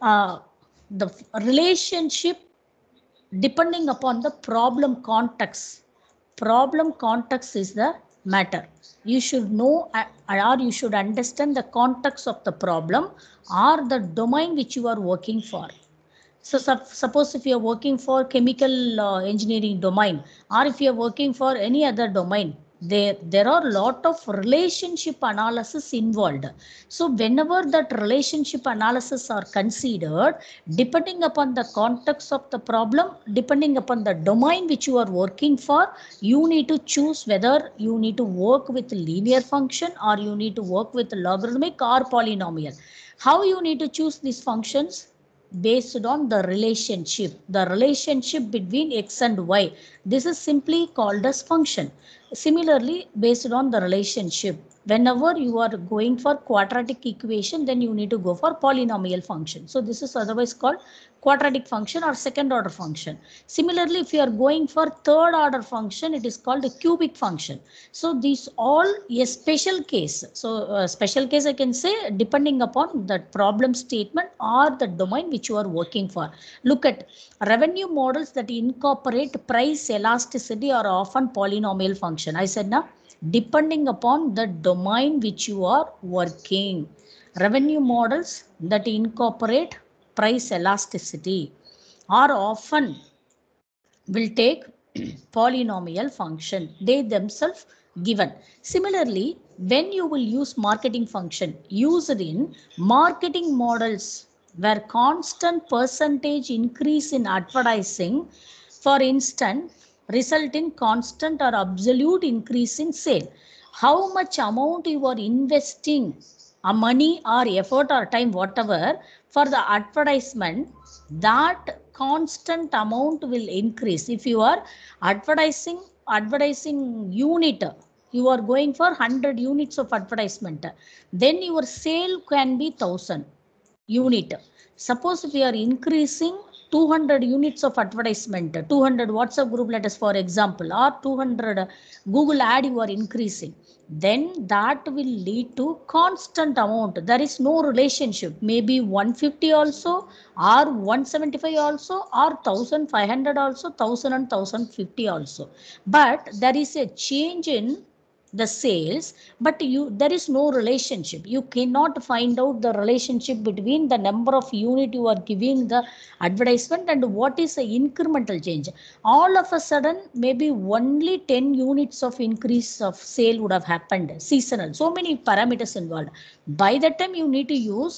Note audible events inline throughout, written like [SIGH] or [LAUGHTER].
uh, the relationship depending upon the problem context. Problem context is the matter. You should know uh, or you should understand the context of the problem or the domain which you are working for. So suppose if you are working for chemical uh, engineering domain or if you are working for any other domain, there there are lot of relationship analysis involved so whenever that relationship analysis are considered depending upon the context of the problem depending upon the domain which you are working for you need to choose whether you need to work with linear function or you need to work with logarithmic or polynomial how you need to choose these functions based on the relationship the relationship between x and y this is simply called as function Similarly, based on the relationship whenever you are going for quadratic equation, then you need to go for polynomial function. So this is otherwise called quadratic function or second order function. Similarly, if you are going for third order function, it is called a cubic function. So these all a special case. So uh, special case I can say depending upon that problem statement or the domain which you are working for. Look at revenue models that incorporate price elasticity are often polynomial function. I said now depending upon the domain which you are working. Revenue models that incorporate price elasticity are often will take [CLEARS THROAT] polynomial function. They themselves given. Similarly, when you will use marketing function, use it in marketing models where constant percentage increase in advertising, for instance, result in constant or absolute increase in sale. How much amount you are investing, a money or effort or time, whatever, for the advertisement, that constant amount will increase. If you are advertising, advertising unit, you are going for 100 units of advertisement, then your sale can be 1000 unit. Suppose if you are increasing 200 units of advertisement, 200 WhatsApp group letters, for example, or 200 Google ad you are increasing, then that will lead to constant amount. There is no relationship. Maybe 150 also, or 175 also, or 1500 also, 1000 and 1050 also. But there is a change in the sales but you there is no relationship you cannot find out the relationship between the number of unit you are giving the advertisement and what is the incremental change all of a sudden maybe only 10 units of increase of sale would have happened seasonal so many parameters involved by that time you need to use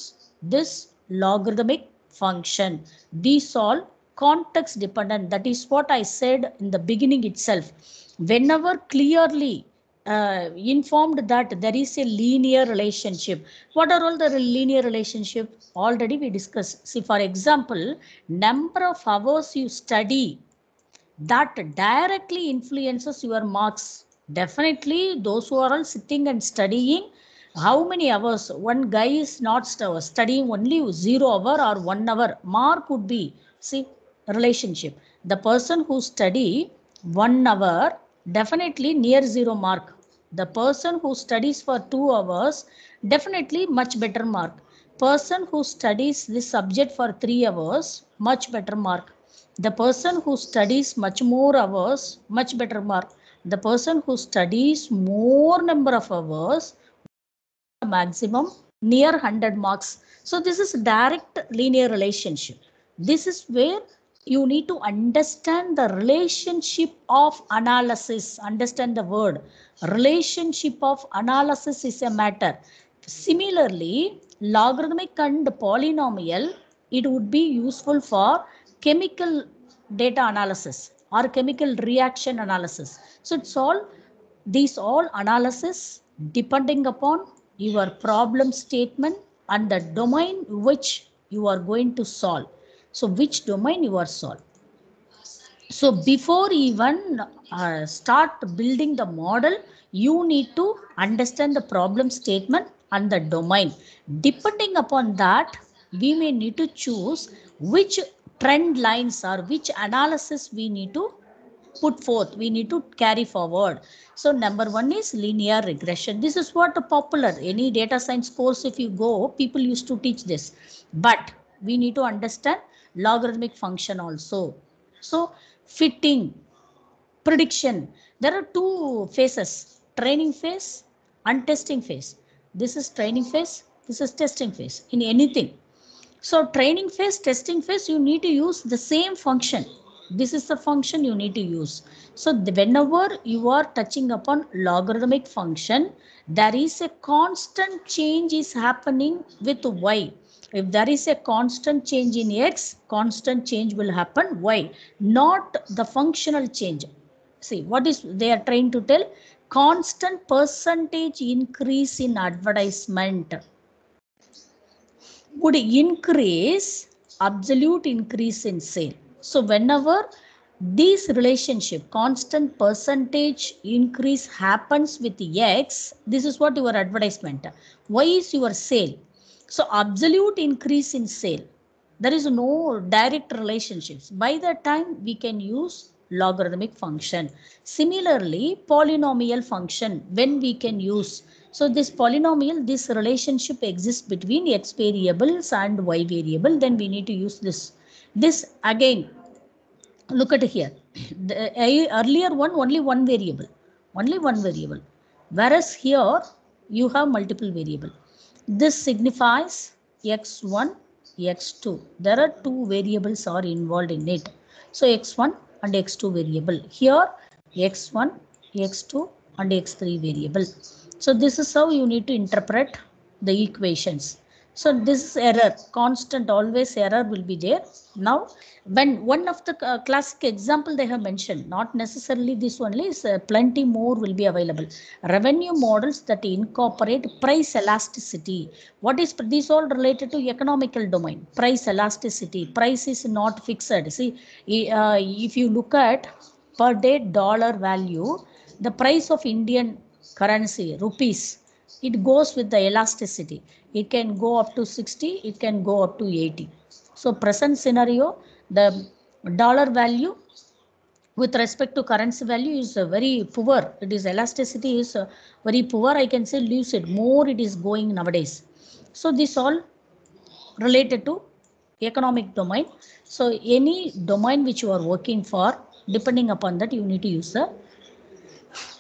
this logarithmic function these all context dependent that is what i said in the beginning itself whenever clearly uh, informed that there is a linear relationship. What are all the linear relationship? Already we discussed. See, for example, number of hours you study that directly influences your marks. Definitely, those who are all sitting and studying, how many hours? One guy is not studying only zero hour or one hour. Mark would be, see, relationship. The person who study one hour definitely near zero mark. The person who studies for two hours, definitely much better mark. Person who studies this subject for three hours, much better mark. The person who studies much more hours, much better mark. The person who studies more number of hours, maximum near 100 marks. So this is direct linear relationship. This is where you need to understand the relationship of analysis. Understand the word. Relationship of analysis is a matter. Similarly, logarithmic and polynomial, it would be useful for chemical data analysis or chemical reaction analysis. So it's all, these all analysis depending upon your problem statement and the domain which you are going to solve. So which domain you are solved. So before even uh, start building the model, you need to understand the problem statement and the domain. Depending upon that, we may need to choose which trend lines or which analysis we need to put forth we need to carry forward so number one is linear regression this is what popular any data science course if you go people used to teach this but we need to understand logarithmic function also. So fitting, prediction. There are two phases, training phase and testing phase. This is training phase, this is testing phase in anything. So training phase, testing phase, you need to use the same function. This is the function you need to use. So whenever you are touching upon logarithmic function, there is a constant change is happening with y. If there is a constant change in x, constant change will happen Why not the functional change. See, what is they are trying to tell? Constant percentage increase in advertisement would increase absolute increase in sale. So whenever this relationship constant percentage increase happens with x this is what your advertisement Why is your sale so absolute increase in sale. There is no direct relationships. By that time, we can use logarithmic function. Similarly, polynomial function, when we can use. So this polynomial, this relationship exists between x variables and y variable, then we need to use this. This again, look at here. [CLEARS THROAT] The earlier one, only one variable, only one variable. Whereas here, you have multiple variable. This signifies x1, x2. There are two variables are involved in it. So x1 and x2 variable. Here x1, x2 and x3 variable. So this is how you need to interpret the equations. So this is error, constant always error will be there. Now, when one of the uh, classic example they have mentioned, not necessarily this only, is uh, plenty more will be available. Revenue models that incorporate price elasticity. What is this all related to economical domain? Price elasticity. Price is not fixed. See, uh, if you look at per day dollar value, the price of Indian currency rupees it goes with the elasticity it can go up to 60, it can go up to 80. So present scenario, the dollar value with respect to currency value is very poor. It is elasticity is very poor. I can say lose it more. It is going nowadays. So this all related to economic domain. So any domain which you are working for, depending upon that, you need to use the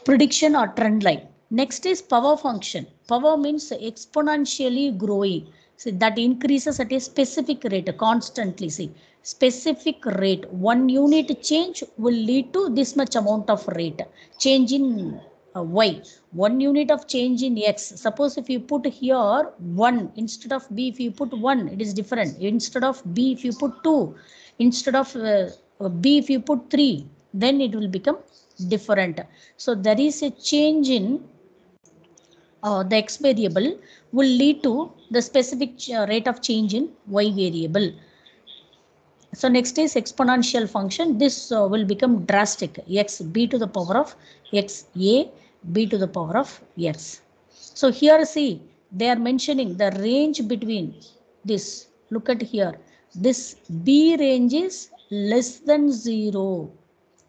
prediction or trend line. Next is power function. Power means exponentially growing. See, that increases at a specific rate constantly. See, specific rate. One unit change will lead to this much amount of rate. Change in uh, y. One unit of change in x. Suppose if you put here 1 instead of b, if you put 1, it is different. Instead of b, if you put 2, instead of uh, b, if you put 3, then it will become different. So there is a change in uh, the x variable will lead to the specific uh, rate of change in y variable. So next is exponential function. This uh, will become drastic. x b to the power of x a b to the power of x. So here see they are mentioning the range between this. Look at here. This b range is less than 0.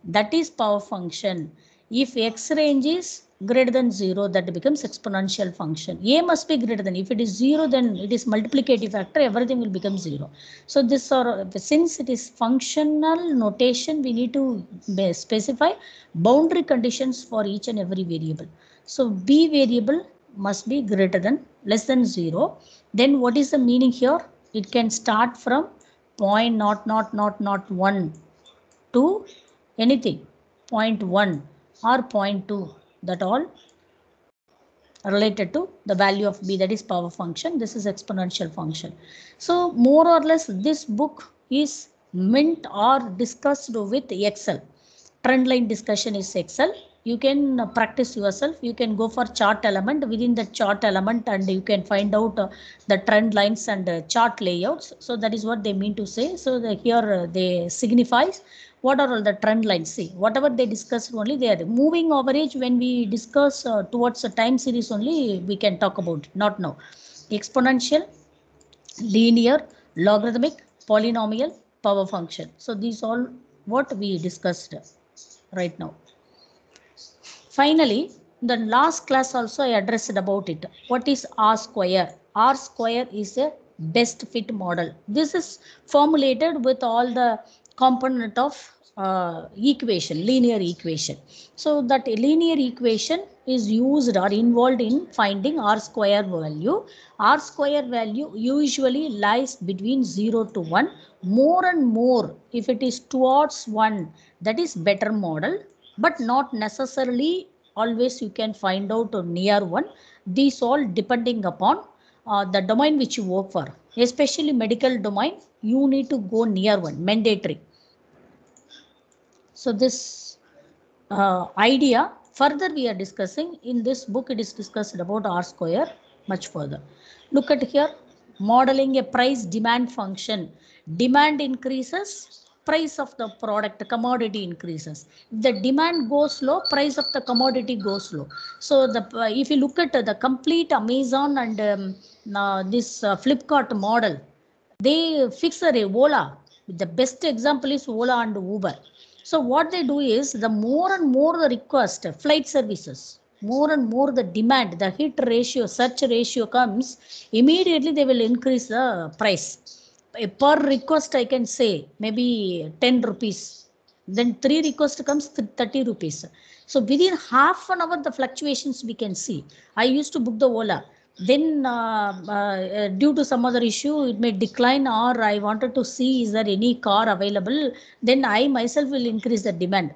That is power function. If x range is greater than 0 that becomes exponential function a must be greater than if it is 0 then it is multiplicative factor everything will become 0 so this or since it is functional notation we need to specify boundary conditions for each and every variable so b variable must be greater than less than 0 then what is the meaning here it can start from point not not not not 1 to anything point 1 or point 2 that all related to the value of b that is power function this is exponential function so more or less this book is meant or discussed with excel trend line discussion is excel you can practice yourself you can go for chart element within the chart element and you can find out uh, the trend lines and uh, chart layouts so that is what they mean to say so the, here uh, they signifies what are all the trend lines see whatever they discussed only they are moving average when we discuss uh, towards the time series only we can talk about not now exponential linear logarithmic polynomial power function so these all what we discussed right now finally the last class also i addressed about it what is r square r square is a best fit model this is formulated with all the component of uh, equation, linear equation. So that linear equation is used or involved in finding r square value. r square value usually lies between 0 to 1. More and more if it is towards 1 that is better model but not necessarily always you can find out near 1. These all depending upon uh, the domain which you work for especially medical domain you need to go near one, mandatory. So this uh, idea further we are discussing in this book it is discussed about R square much further. Look at here modeling a price demand function. Demand increases, price of the product, commodity increases. the demand goes low, price of the commodity goes low. So the if you look at the complete Amazon and um, uh, this uh, Flipkart model, they fix a Ola. The best example is Ola and Uber. So what they do is the more and more the request, flight services, more and more the demand, the hit ratio, search ratio comes, immediately they will increase the price. Per request, I can say maybe 10 rupees. Then three request comes 30 rupees. So within half an hour, the fluctuations we can see. I used to book the Ola then uh, uh, uh, due to some other issue it may decline or i wanted to see is there any car available then i myself will increase the demand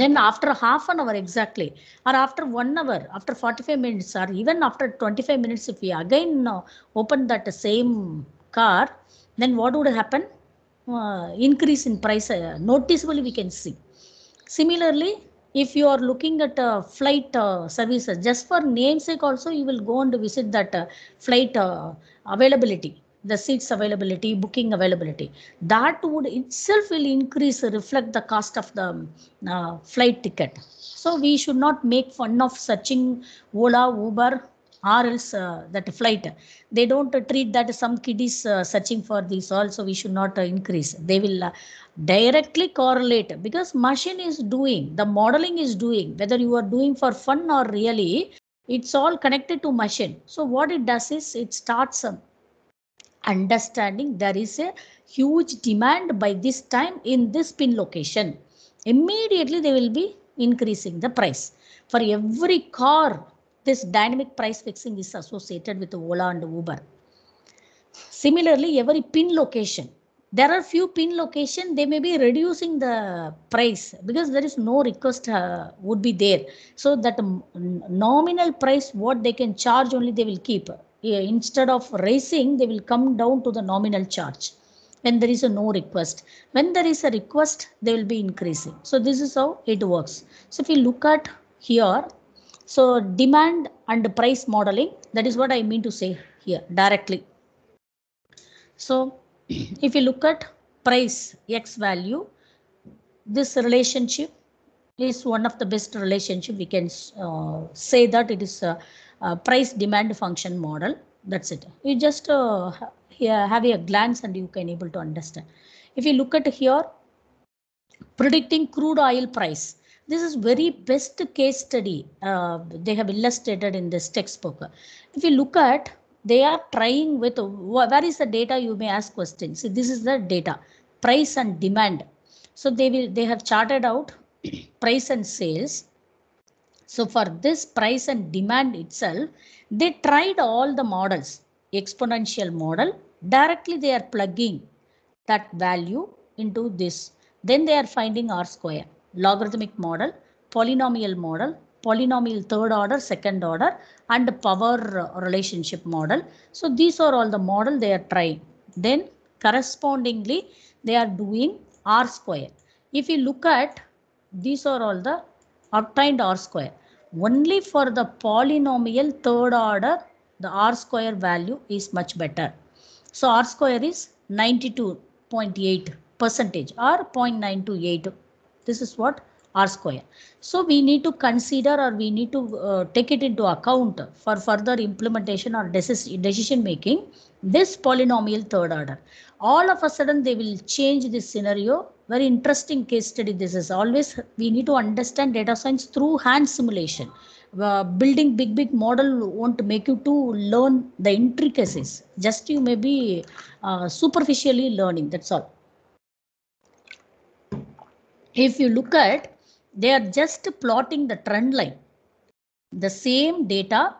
then after half an hour exactly or after one hour after 45 minutes or even after 25 minutes if we again open that same car then what would happen uh, increase in price uh, noticeably we can see similarly if you are looking at uh, flight uh, services just for namesake also you will go and visit that uh, flight uh, availability the seats availability booking availability that would itself will increase reflect the cost of the uh, flight ticket so we should not make fun of searching ola uber or else uh, that flight they don't uh, treat that some kid is uh, searching for this also we should not uh, increase they will uh, directly correlate because machine is doing the modeling is doing whether you are doing for fun or really it's all connected to machine so what it does is it starts um, understanding there is a huge demand by this time in this pin location immediately they will be increasing the price for every car this dynamic price fixing is associated with Ola and Uber. Similarly, every pin location, there are few pin location, they may be reducing the price because there is no request uh, would be there. So that nominal price, what they can charge only they will keep. Instead of raising, they will come down to the nominal charge when there is a no request. When there is a request, they will be increasing. So this is how it works. So if you look at here, so demand and price modeling, that is what I mean to say here directly. So [CLEARS THROAT] if you look at price X value, this relationship is one of the best relationship. We can uh, say that it is a, a, price demand function model. That's it. You just uh, here have a glance and you can able to understand. If you look at here, predicting crude oil price this is very best case study uh, they have illustrated in this textbook. If you look at, they are trying with, where is the data you may ask questions. See, this is the data, price and demand. So they will, they have charted out [CLEARS THROAT] price and sales. So for this price and demand itself, they tried all the models, exponential model, directly they are plugging that value into this. Then they are finding R square logarithmic model, polynomial model, polynomial third order, second order, and power relationship model. So these are all the model they are trying. Then correspondingly, they are doing R square. If you look at these are all the obtained R square. Only for the polynomial third order, the R square value is much better. So R square is 92.8 percentage or 0.928 this is what r square. So we need to consider or we need to uh, take it into account for further implementation or decision making this polynomial third order. All of a sudden they will change this scenario. Very interesting case study this is. Always we need to understand data science through hand simulation. Uh, building big big model won't make you to learn the intricacies. Just you may be uh, superficially learning that's all if you look at, they are just plotting the trend line. The same data,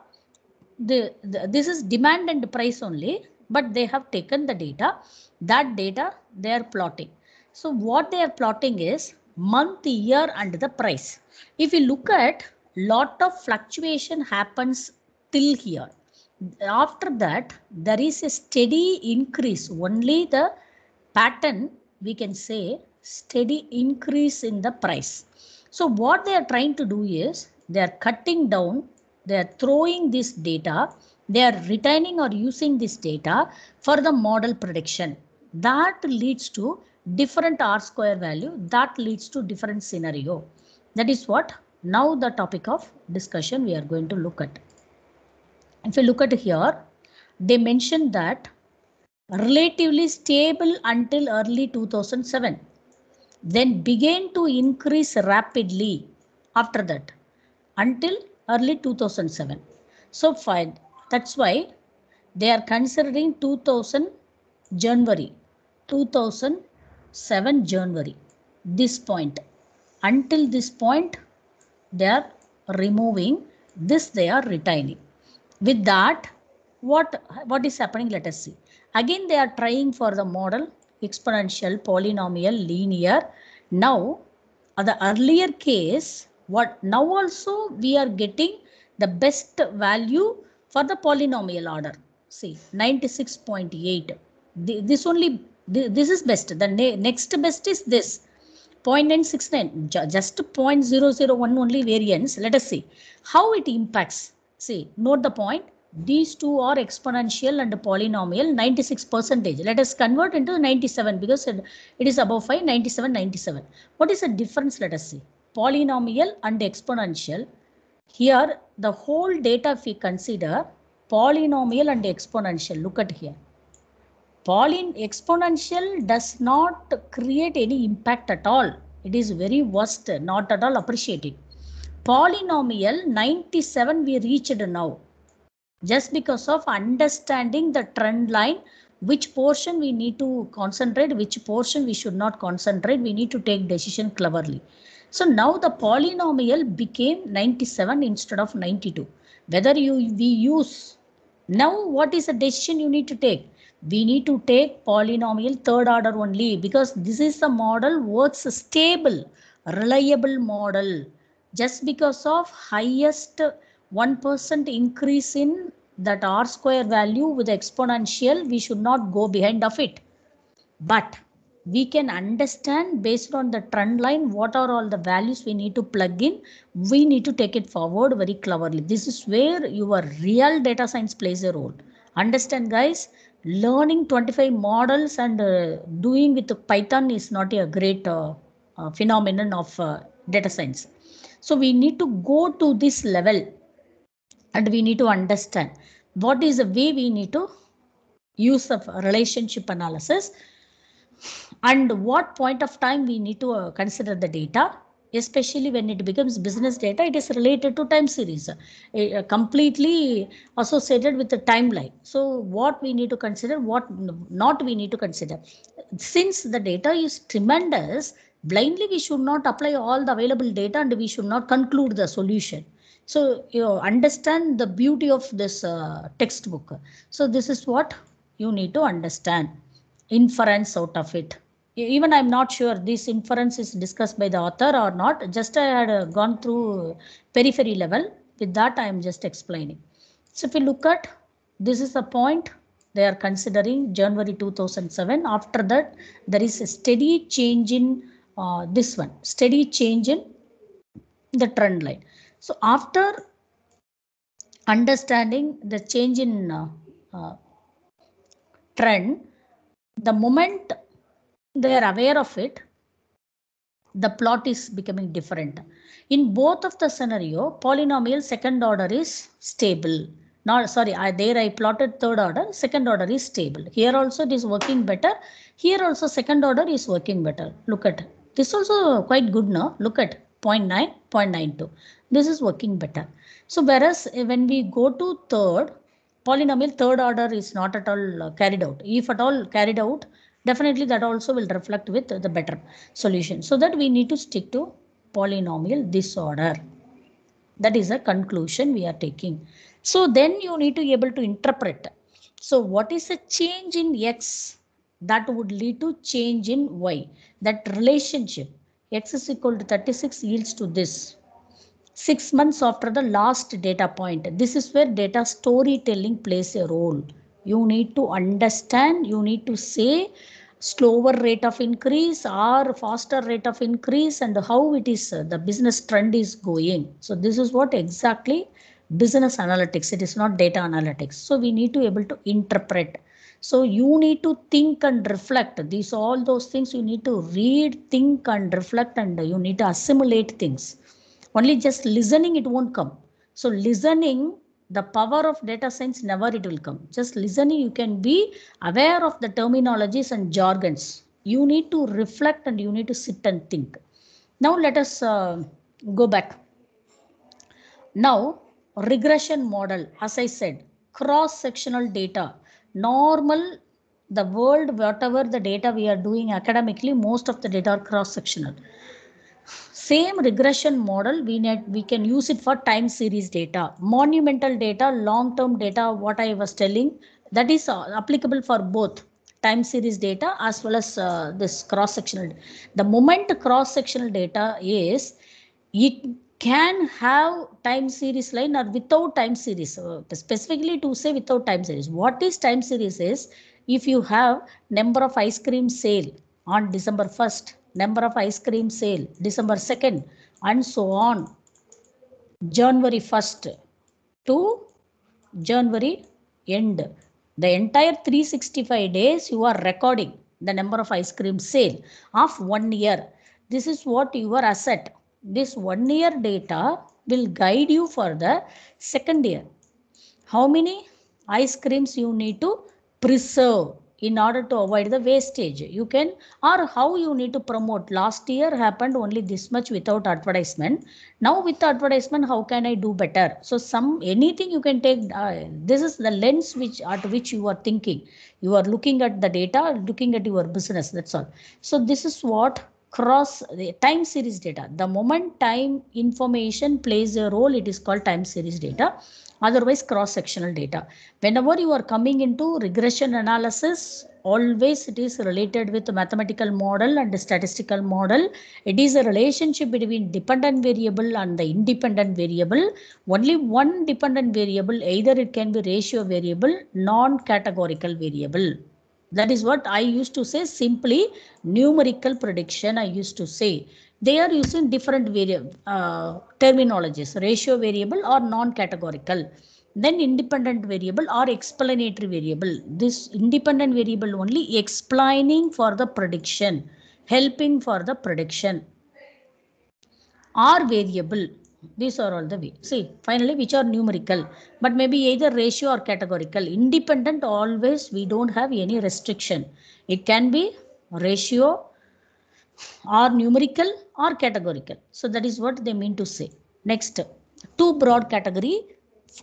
the, the this is demand and price only, but they have taken the data. That data they are plotting. So what they are plotting is month, year and the price. If you look at lot of fluctuation happens till here. After that, there is a steady increase. Only the pattern we can say steady increase in the price. So what they are trying to do is they are cutting down, they are throwing this data, they are retaining or using this data for the model prediction. That leads to different R square value, that leads to different scenario. That is what now the topic of discussion we are going to look at. If you look at here, they mentioned that relatively stable until early 2007 then began to increase rapidly after that until early 2007. So fine, that's why they are considering 2000 January, 2007 January, this point. Until this point, they are removing, this they are retaining. With that, what, what is happening, let us see. Again, they are trying for the model exponential, polynomial, linear. Now, the earlier case, what now also we are getting the best value for the polynomial order. See, 96.8. This only, this is best. The next best is this. 0.969, just 0.001 only variance. Let us see how it impacts. See, note the point these two are exponential and polynomial 96 percentage let us convert into 97 because it, it is above 5 97 97 what is the difference let us see polynomial and exponential here the whole data if we consider polynomial and exponential look at here Polyn exponential does not create any impact at all it is very worst not at all appreciated polynomial 97 we reached now just because of understanding the trend line which portion we need to concentrate which portion we should not concentrate we need to take decision cleverly so now the polynomial became 97 instead of 92 whether you we use now what is the decision you need to take we need to take polynomial third order only because this is the model works stable reliable model just because of highest 1% increase in that r square value with exponential, we should not go behind of it. But we can understand based on the trend line what are all the values we need to plug in. We need to take it forward very cleverly. This is where your real data science plays a role. Understand guys, learning 25 models and uh, doing with Python is not a great uh, uh, phenomenon of uh, data science. So we need to go to this level and we need to understand what is the way we need to use of relationship analysis and what point of time we need to uh, consider the data especially when it becomes business data it is related to time series uh, uh completely associated with the timeline so what we need to consider what not we need to consider since the data is tremendous blindly we should not apply all the available data and we should not conclude the solution so you understand the beauty of this uh, textbook. So this is what you need to understand inference out of it. Even I'm not sure this inference is discussed by the author or not. Just I had uh, gone through periphery level. With that, I am just explaining. So if you look at this is the point they are considering January 2007. After that, there is a steady change in uh, this one, steady change in the trend line. So after understanding the change in uh, uh, trend, the moment they are aware of it, the plot is becoming different. In both of the scenario, polynomial second order is stable. Not sorry, I, there I plotted third order, second order is stable. Here also it is working better. Here also second order is working better. Look at this also quite good now. Look at 0.9, 0.92. This is working better. So whereas eh, when we go to third, polynomial third order is not at all uh, carried out. If at all carried out, definitely that also will reflect with the better solution. So that we need to stick to polynomial this order. That is a conclusion we are taking. So then you need to be able to interpret. So what is the change in x that would lead to change in y? That relationship x is equal to 36 yields to this. Six months after the last data point. This is where data storytelling plays a role. You need to understand, you need to say slower rate of increase or faster rate of increase and how it is uh, the business trend is going. So this is what exactly business analytics, it is not data analytics. So we need to able to interpret so you need to think and reflect. These all those things you need to read, think and reflect and you need to assimilate things. Only just listening it won't come. So listening the power of data science never it will come just listening you can be aware of the terminologies and jargons you need to reflect and you need to sit and think now let us uh, go back now regression model as i said cross sectional data normal the world whatever the data we are doing academically most of the data are cross sectional same regression model we need we can use it for time series data monumental data long term data what i was telling that is uh, applicable for both time series data as well as uh, this cross sectional the moment cross sectional data is it can have time series line or without time series, uh, specifically to say without time series. What is time series is if you have number of ice cream sale on December 1st, number of ice cream sale December 2nd and so on January 1st to January end. The entire 365 days you are recording the number of ice cream sale of one year. This is what your asset this one year data will guide you for the second year. How many ice creams you need to preserve in order to avoid the wastage. You can or how you need to promote. Last year happened only this much without advertisement. Now with advertisement, how can I do better? So some anything you can take. Uh, this is the lens which at which you are thinking. You are looking at the data, looking at your business. That's all. So this is what cross the time series data. The moment time information plays a role, it is called time series data. Otherwise, cross-sectional data. Whenever you are coming into regression analysis, always it is related with mathematical model and statistical model. It is a relationship between dependent variable and the independent variable. Only one dependent variable, either it can be ratio variable, non-categorical variable. That is what I used to say simply numerical prediction I used to say. They are using different variable uh, terminologies, ratio variable or non-categorical. Then independent variable or explanatory variable. This independent variable only explaining for the prediction, helping for the prediction. R variable these are all the way. See, finally, which are numerical, but maybe either ratio or categorical. Independent always, we don't have any restriction. It can be ratio or numerical or categorical. So that is what they mean to say. Next, two broad category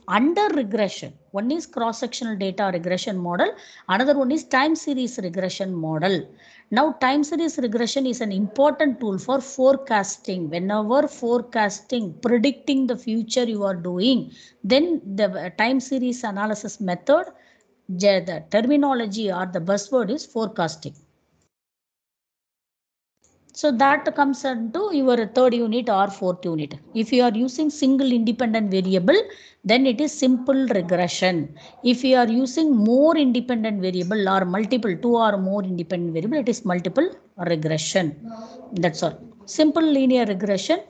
under regression. One is cross-sectional data regression model. Another one is time series regression model. Now time series regression is an important tool for forecasting. Whenever forecasting, predicting the future you are doing, then the time series analysis method, the terminology or the buzzword is forecasting. So that comes into your third unit or fourth unit. If you are using single independent variable, then it is simple regression. If you are using more independent variable or multiple, two or more independent variable, it is multiple regression. That's all. Simple linear regression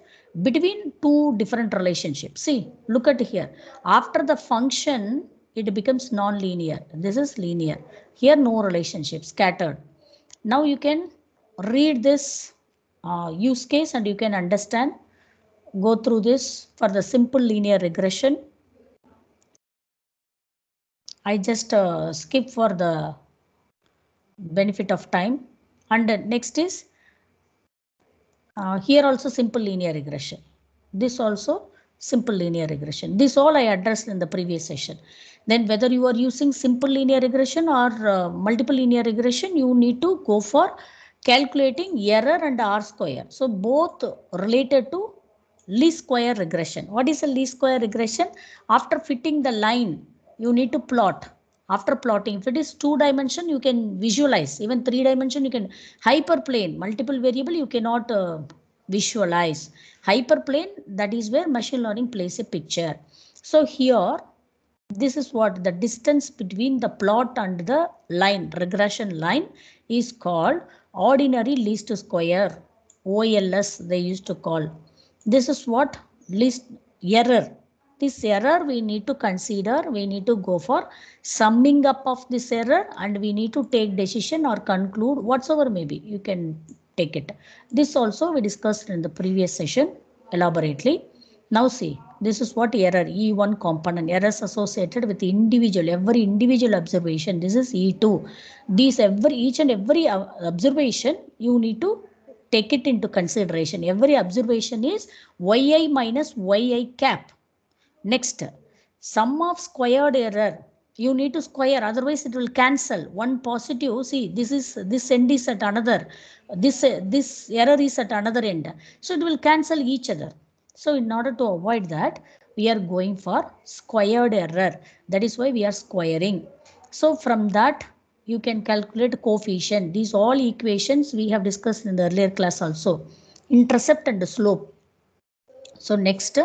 between two different relationships. See, look at here. After the function, it becomes non-linear. This is linear. Here no relationship, scattered. Now you can read this uh, use case and you can understand. Go through this for the simple linear regression. I just uh, skip for the benefit of time. And next is uh, here also simple linear regression. This also simple linear regression. This all I addressed in the previous session. Then whether you are using simple linear regression or uh, multiple linear regression, you need to go for calculating error and r square. So both related to least square regression. What is a least square regression? After fitting the line, you need to plot. After plotting, if it is two dimension, you can visualize. Even three dimension, you can hyperplane, multiple variable, you cannot uh, visualize. Hyperplane, that is where machine learning plays a picture. So here, this is what the distance between the plot and the line, regression line is called ordinary least square OLS they used to call. This is what least error. This error we need to consider, we need to go for summing up of this error and we need to take decision or conclude whatsoever maybe you can take it. This also we discussed in the previous session elaborately. Now see this is what error E1 component, errors associated with individual, every individual observation. This is E2. These every each and every observation you need to take it into consideration. Every observation is yi minus yi cap. Next, sum of squared error. You need to square, otherwise it will cancel. One positive, see, this is this end is at another. This, this error is at another end. So it will cancel each other. So in order to avoid that, we are going for squared error. That is why we are squaring. So from that, you can calculate coefficient. These all equations we have discussed in the earlier class also. Intercept and slope. So next,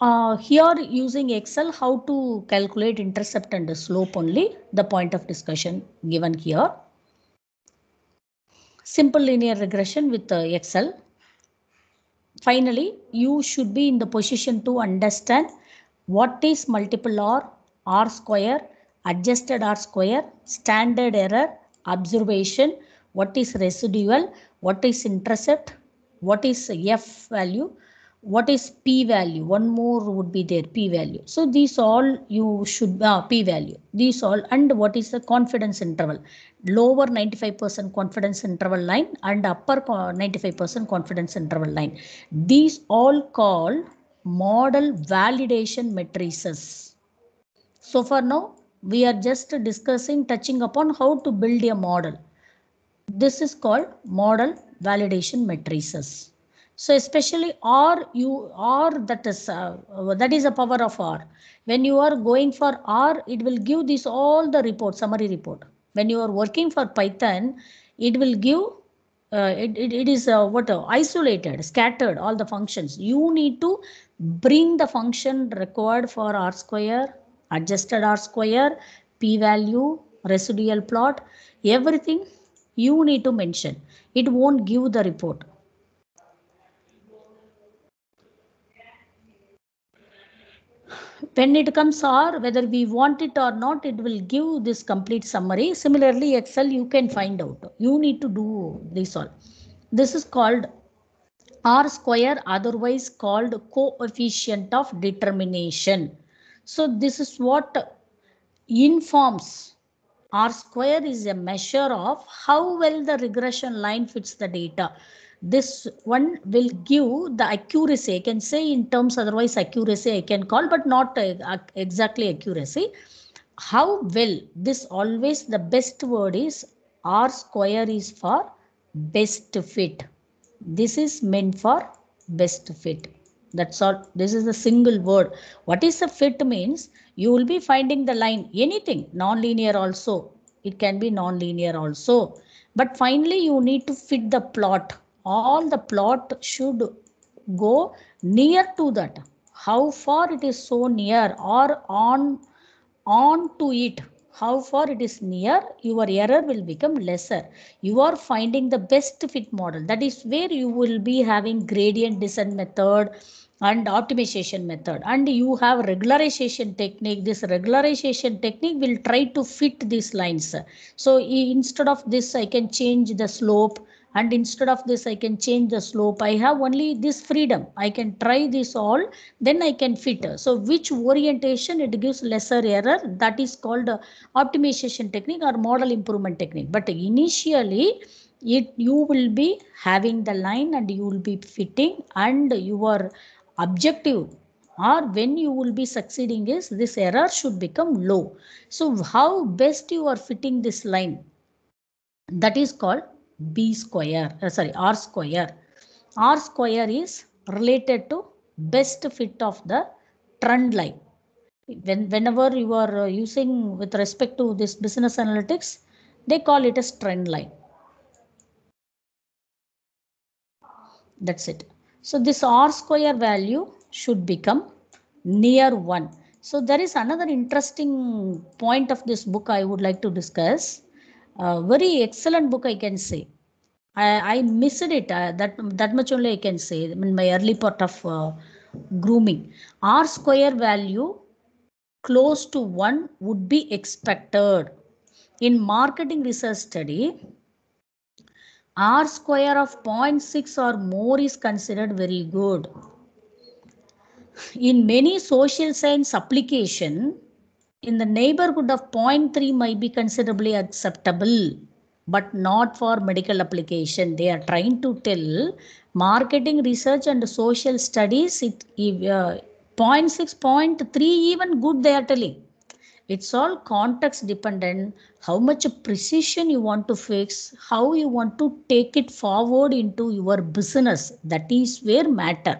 uh, here using Excel, how to calculate intercept and slope only, the point of discussion given here. Simple linear regression with uh, Excel. Finally, you should be in the position to understand what is multiple R, R square, adjusted R square, standard error, observation, what is residual, what is intercept, what is F value, what is p value one more would be there p value so these all you should uh, p value these all and what is the confidence interval lower 95% confidence interval line and upper 95% confidence interval line these all call model validation matrices so for now we are just discussing touching upon how to build a model this is called model validation matrices so especially R, you R that is uh, that is a power of R. when you are going for R, it will give this all the report summary report when you are working for python it will give uh, it, it, it is uh, what uh, isolated scattered all the functions you need to bring the function required for r square adjusted r square p value residual plot everything you need to mention it won't give the report when it comes R, whether we want it or not, it will give this complete summary. Similarly, Excel, you can find out. You need to do this all. This is called R square, otherwise called coefficient of determination. So this is what informs R square is a measure of how well the regression line fits the data this one will give the accuracy. I can say in terms otherwise accuracy I can call, but not uh, exactly accuracy. How well this always the best word is R square is for best fit. This is meant for best fit. That's all. This is a single word. What is a fit means? You will be finding the line, anything, non-linear also. It can be non-linear also. But finally, you need to fit the plot all the plot should go near to that how far it is so near or on on to it how far it is near your error will become lesser you are finding the best fit model that is where you will be having gradient descent method and optimization method and you have regularization technique this regularization technique will try to fit these lines so instead of this i can change the slope and instead of this I can change the slope. I have only this freedom. I can try this all then I can fit. So which orientation it gives lesser error that is called optimization technique or model improvement technique. But initially it you will be having the line and you will be fitting and your objective or when you will be succeeding is this error should become low. So how best you are fitting this line that is called b square uh, sorry r square r square is related to best fit of the trend line when whenever you are uh, using with respect to this business analytics they call it as trend line that's it so this r square value should become near 1 so there is another interesting point of this book i would like to discuss very excellent book, I can say. I, I missed it. Uh, that that much only I can say in my early part of uh, grooming. R square value close to one would be expected. In marketing research study, R square of 0.6 or more is considered very good. In many social science application, in the neighborhood of 0.3 might be considerably acceptable but not for medical application they are trying to tell marketing research and social studies it uh, 0.6 0.3 even good they are telling it's all context dependent how much precision you want to fix how you want to take it forward into your business that is where matter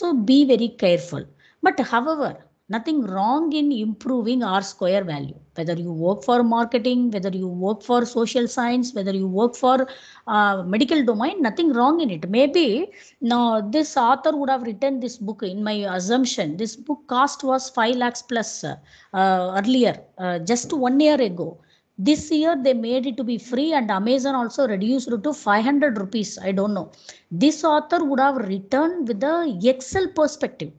so be very careful but however nothing wrong in improving R square value. Whether you work for marketing, whether you work for social science, whether you work for uh, medical domain, nothing wrong in it. Maybe now this author would have written this book in my assumption. This book cost was 5 lakhs plus uh, uh, earlier, just one year ago. This year they made it to be free and Amazon also reduced it to 500 rupees. I don't know. This author would have written with the Excel perspective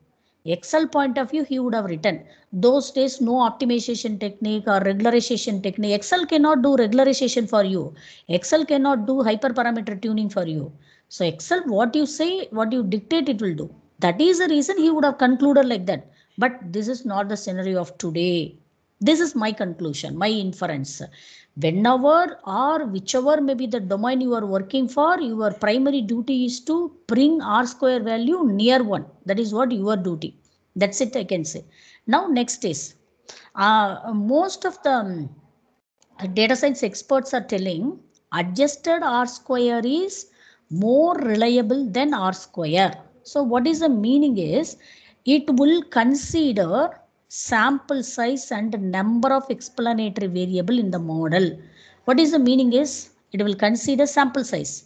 Excel point of view, he would have written. Those days, no optimization technique or regularization technique. Excel cannot do regularization for you. Excel cannot do hyperparameter tuning for you. So Excel, what you say, what you dictate, it will do. That is the reason he would have concluded like that. But this is not the scenario of today. This is my conclusion, my inference. Whenever or whichever may be the domain you are working for, your primary duty is to bring R square value near 1. That is what your duty. That's it I can say. Now next is uh, most of the um, data science experts are telling adjusted R square is more reliable than R square. So what is the meaning is it will consider sample size and number of explanatory variable in the model. What is the meaning is it will consider sample size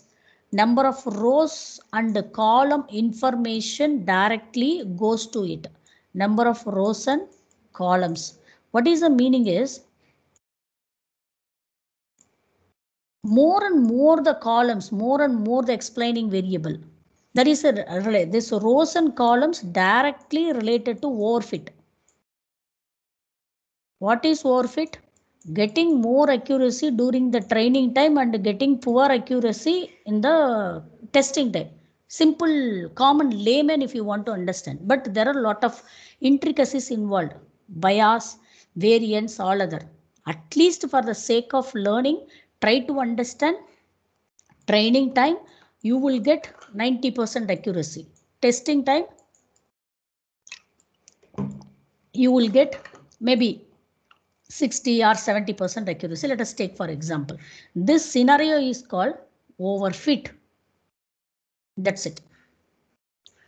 number of rows and column information directly goes to it number of rows and columns. What is the meaning is more and more the columns, more and more the explaining variable. That is a this rows and columns directly related to overfit. What is overfit? Getting more accuracy during the training time and getting poor accuracy in the testing time simple common layman if you want to understand but there are a lot of intricacies involved bias variance all other at least for the sake of learning try to understand training time you will get 90% accuracy testing time you will get maybe 60 or 70% accuracy let us take for example this scenario is called overfit that's it.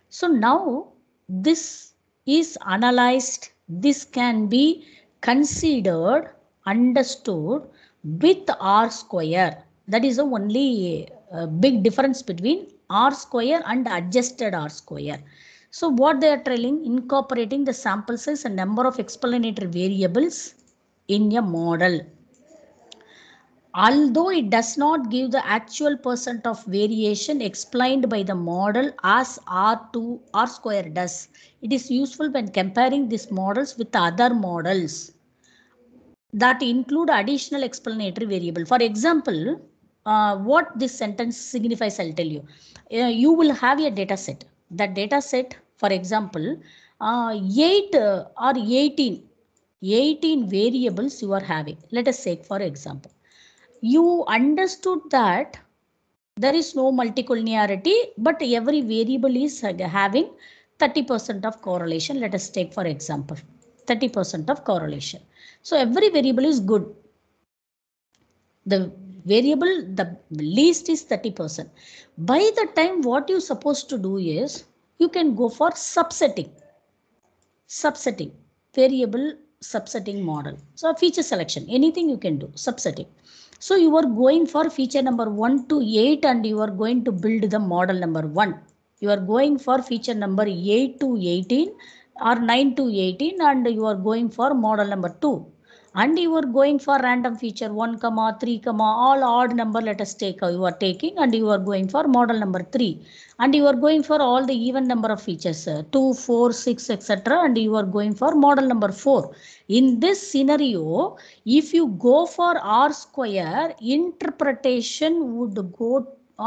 So now this is analyzed, this can be considered, understood with r square. That is the only uh, big difference between r square and adjusted r square. So what they are telling, incorporating the sample size and number of explanatory variables in a model although it does not give the actual percent of variation explained by the model as R2 R square does. It is useful when comparing these models with other models that include additional explanatory variable. For example, uh, what this sentence signifies, I'll tell you. Uh, you will have a data set. That data set, for example, uh, 8 uh, or 18, 18 variables you are having. Let us take for example you understood that there is no multicollinearity, but every variable is having 30% of correlation. Let us take for example, 30% of correlation. So every variable is good. The variable, the least is 30%. By the time what you're supposed to do is, you can go for subsetting. Subsetting, variable subsetting model. So feature selection, anything you can do, subsetting. So you are going for feature number 1 to 8 and you are going to build the model number 1. You are going for feature number 8 to 18 or 9 to 18 and you are going for model number 2 and you are going for random feature 1 comma 3 comma all odd number let us take uh, you are taking and you are going for model number 3 and you are going for all the even number of features uh, 2 4 6 etc and you are going for model number 4 in this scenario if you go for r square interpretation would go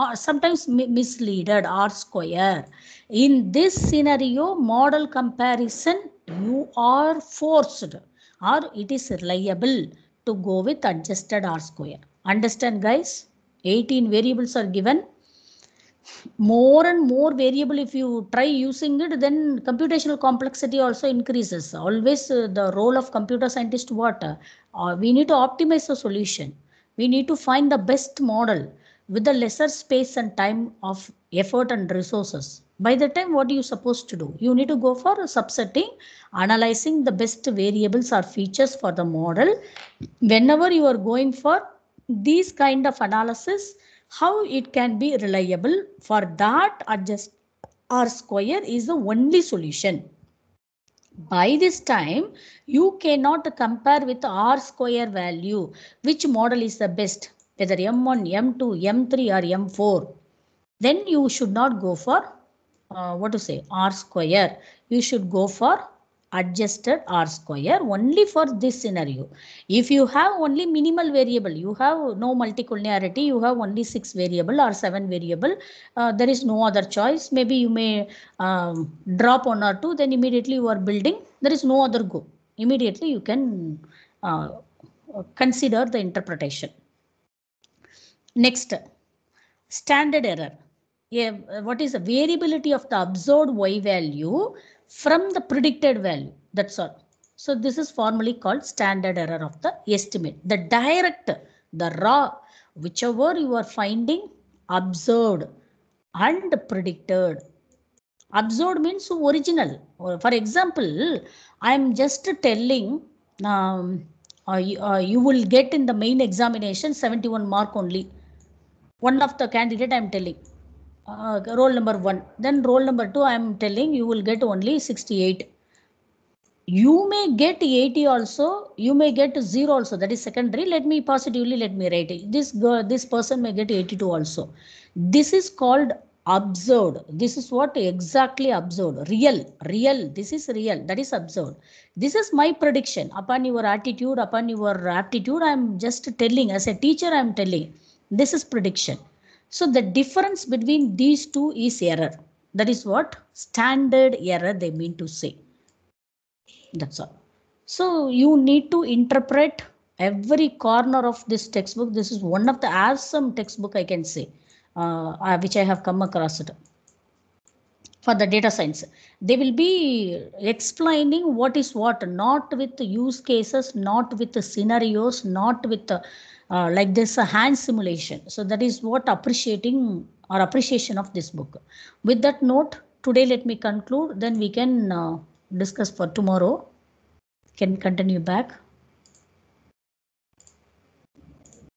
or uh, sometimes misleaded r square in this scenario model comparison you are forced or it is reliable to go with adjusted R square. Understand guys? 18 variables are given. More and more variable if you try using it then computational complexity also increases. Always uh, the role of computer scientist what? Uh, uh we need to optimize the solution. We need to find the best model with the lesser space and time of effort and resources by the time what are you supposed to do you need to go for subsetting analyzing the best variables or features for the model whenever you are going for these kind of analysis how it can be reliable for that adjust r square is the only solution by this time you cannot compare with r square value which model is the best whether m1 m2 m3 or m4 then you should not go for uh, what to say r square you should go for adjusted r square only for this scenario if you have only minimal variable you have no multicollinearity you have only six variable or seven variable uh, there is no other choice maybe you may um, drop one or two then immediately you are building there is no other go immediately you can uh, consider the interpretation next standard error yeah, what is the variability of the observed y value from the predicted value. That's all. So this is formally called standard error of the estimate. The direct, the raw, whichever you are finding observed and predicted. Observed means original. For example, I am just telling um, uh, you, uh, you will get in the main examination 71 mark only. One of the candidate I am telling uh, roll number 1 then roll number 2 i am telling you will get only 68 you may get 80 also you may get 0 also that is secondary let me positively let me write this girl, this person may get 82 also this is called observed this is what exactly observed real real this is real that is observed this is my prediction upon your attitude upon your aptitude i am just telling as a teacher i am telling this is prediction so the difference between these two is error. That is what standard error they mean to say. That's all. So you need to interpret every corner of this textbook. This is one of the awesome textbook I can say, uh, which I have come across it for the data science. They will be explaining what is what, not with use cases, not with scenarios, not with uh, uh, like this a hand simulation. So that is what appreciating or appreciation of this book. With that note, today let me conclude. Then we can uh, discuss for tomorrow. Can continue back.